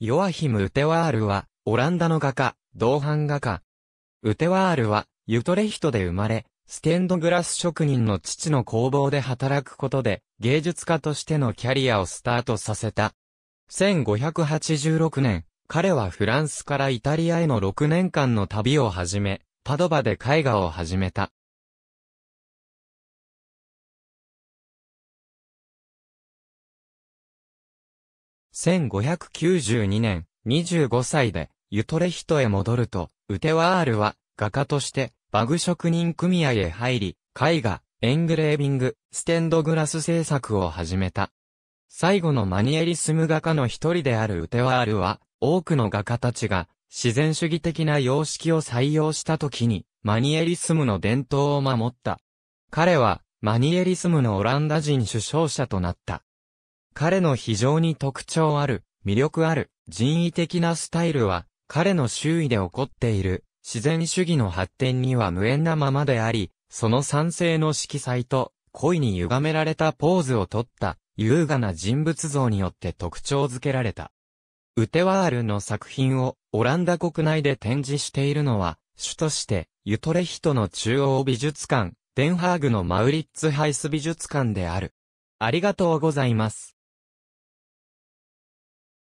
ヨアヒム・ウテワールは、オランダの画家、同伴画家。ウテワールは、ユトレヒトで生まれ、ステンドグラス職人の父の工房で働くことで、芸術家としてのキャリアをスタートさせた。1586年、彼はフランスからイタリアへの6年間の旅を始め、パドバで絵画を始めた。1592年、25歳で、ユトレヒトへ戻ると、ウテワールは、画家として、バグ職人組合へ入り、絵画、エングレービング、ステンドグラス制作を始めた。最後のマニエリスム画家の一人であるウテワールは、多くの画家たちが、自然主義的な様式を採用した時に、マニエリスムの伝統を守った。彼は、マニエリスムのオランダ人首相者となった。彼の非常に特徴ある、魅力ある、人為的なスタイルは、彼の周囲で起こっている、自然主義の発展には無縁なままであり、その賛成の色彩と、恋に歪められたポーズをとった、優雅な人物像によって特徴づけられた。ウテワールの作品をオランダ国内で展示しているのは、主として、ユトレヒトの中央美術館、デンハーグのマウリッツハイス美術館である。ありがとうございます。